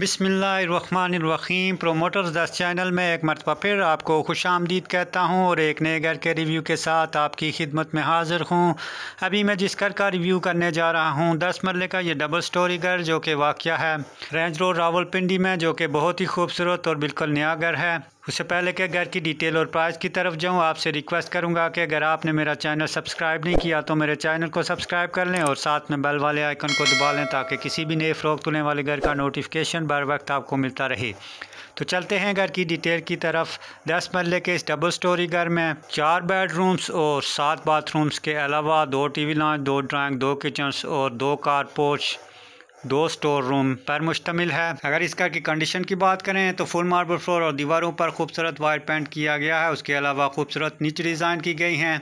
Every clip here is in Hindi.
बिसमीम प्रोमोटर्स दस चैनल में एक मरतबा फिर आपको खुश आमदीद कहता हूँ और एक नए घर के रिव्यू के साथ आपकी खिदमत में हाज़िर हूँ अभी मैं जिस घर का रिव्यू करने जा रहा हूँ दस मरल का ये डबल स्टोरी घर जो कि वाक़ है रेंज रोड रावलपिंडी में जो कि बहुत ही खूबसूरत और बिल्कुल नया घर है उससे पहले के घर की डिटेल और प्राइस की तरफ जाऊँ आपसे रिक्वेस्ट करूँगा कि अगर आपने मेरा चैनल सब्सक्राइब नहीं किया तो मेरे चैनल को सब्सक्राइब कर लें और साथ में बेल वाले आइकन को दबा लें ताकि किसी भी नए फ़रोग तुलने वाले घर का नोटिफिकेशन बर वक्त आपको मिलता रहे तो चलते हैं घर की डिटेल की तरफ दस मरल के इस डबल स्टोरी घर में चार बेडरूम्स और सात बाथरूम्स के अलावा दो टी वी दो ड्राइंग दो किचन्स और दो कारपोच दो स्टोर रूम पर मुश्तमिल है अगर इसका की कंडीशन की बात करें तो फुल मार्बल फ्लोर और दीवारों पर खूबसूरत वायर पेंट किया गया है उसके अलावा खूबसूरत नीचे डिज़ाइन की गई हैं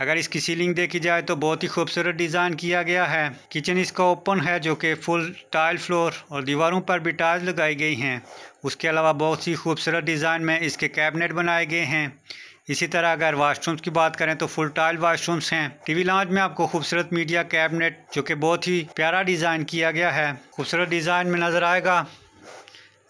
अगर इसकी सीलिंग देखी जाए तो बहुत ही खूबसूरत डिज़ाइन किया गया है किचन इसका ओपन है जो कि फुल टाइल फ्लोर और दीवारों पर भी टाइल्स लगाई गई हैं उसके अलावा बहुत ही खूबसूरत डिज़ाइन में इसके कैबिनेट बनाए गए हैं इसी तरह अगर वाशरूम्स की बात करें तो फुल टाइल वाशरूम्स हैं टीवी लाउंज में आपको खूबसूरत मीडिया कैबिनेट जो कि बहुत ही प्यारा डिज़ाइन किया गया है खूबसूरत डिज़ाइन में नज़र आएगा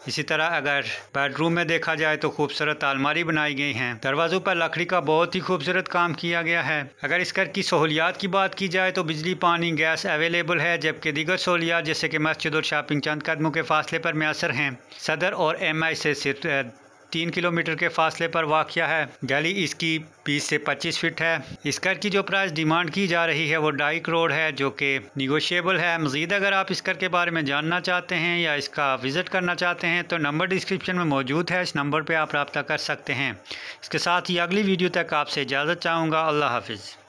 इसी तरह अगर बेडरूम में देखा जाए तो खूबसूरत आलमारी बनाई गई हैं दरवाज़ों पर लकड़ी का बहुत ही खूबसूरत काम किया गया है अगर इस घर की सहूलियात की बात की जाए तो बिजली पानी गैस अवेलेबल है जबकि दीगर सहूलियात जैसे कि मस्जिद और शॉपिंग चंद कदमों के फासले पर मैसर हैं सदर और एम आई से सिर्फ तीन किलोमीटर के फासले पर वाक़ है गली इसकी बीस से पच्चीस फिट है इस कर की जो प्राइस डिमांड की जा रही है वो ढाई करोड़ है जो कि निगोशियबल है मज़ीद अगर आप इस कर के बारे में जानना चाहते हैं या इसका विज़िट करना चाहते हैं तो नंबर डिस्क्रिप्शन में मौजूद है इस नंबर पर आप रबता कर सकते हैं इसके साथ ही अगली वीडियो तक आपसे इजाज़त चाहूँगा अल्लाह हाफिज़